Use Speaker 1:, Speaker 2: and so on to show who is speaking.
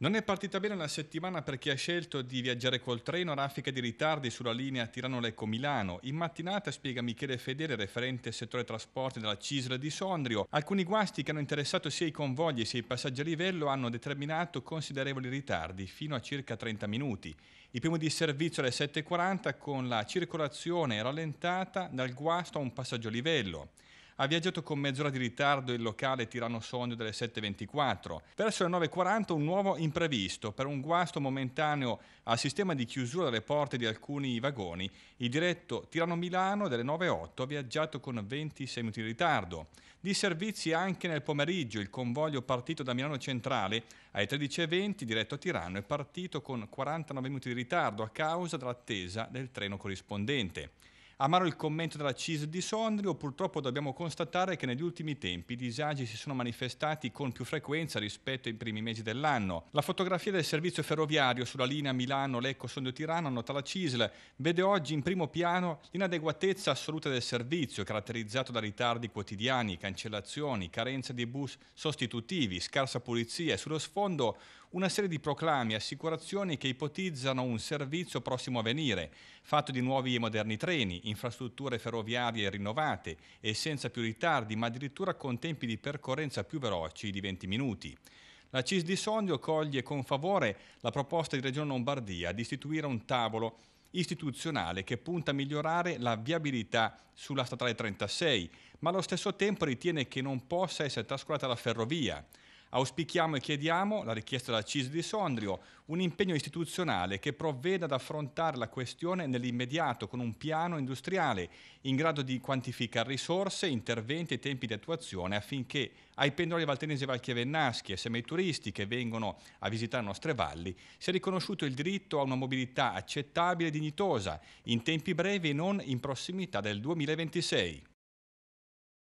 Speaker 1: Non è partita bene la settimana per chi ha scelto di viaggiare col treno, raffiche di ritardi sulla linea Tirano-Lecco-Milano. In mattinata, spiega Michele Fedele, referente settore trasporti della CISL di Sondrio, alcuni guasti che hanno interessato sia i convogli sia i passaggi a livello hanno determinato considerevoli ritardi, fino a circa 30 minuti. Il primo di servizio alle 7.40 con la circolazione rallentata dal guasto a un passaggio a livello ha viaggiato con mezz'ora di ritardo il locale Tirano Sogno delle 7.24. Verso le 9.40 un nuovo imprevisto. Per un guasto momentaneo al sistema di chiusura delle porte di alcuni vagoni, il diretto Tirano-Milano delle 9.08 ha viaggiato con 26 minuti di ritardo. Di servizi anche nel pomeriggio, il convoglio partito da Milano Centrale alle 13.20 diretto a Tirano è partito con 49 minuti di ritardo a causa dell'attesa del treno corrispondente. Amaro il commento della CIS di Sondrio, purtroppo dobbiamo constatare che negli ultimi tempi i disagi si sono manifestati con più frequenza rispetto ai primi mesi dell'anno. La fotografia del servizio ferroviario sulla linea Milano-Lecco-Sondrio-Tirano, nota la CISL, vede oggi in primo piano l'inadeguatezza assoluta del servizio, caratterizzato da ritardi quotidiani, cancellazioni, carenza di bus sostitutivi, scarsa pulizia e sullo sfondo una serie di proclami e assicurazioni che ipotizzano un servizio prossimo a venire, fatto di nuovi e moderni treni, infrastrutture ferroviarie rinnovate e senza più ritardi, ma addirittura con tempi di percorrenza più veloci di 20 minuti. La CIS di Sondrio coglie con favore la proposta di Regione Lombardia di istituire un tavolo istituzionale che punta a migliorare la viabilità sulla statale 36, ma allo stesso tempo ritiene che non possa essere trascurata la ferrovia. Auspichiamo e chiediamo, la richiesta della CIS di Sondrio, un impegno istituzionale che provveda ad affrontare la questione nell'immediato con un piano industriale in grado di quantificare risorse, interventi e tempi di attuazione affinché ai pendolari valtenesi e valchiavennaschi e turisti che vengono a visitare le nostre valli sia riconosciuto il diritto a una mobilità accettabile e dignitosa in tempi brevi e non in prossimità del 2026.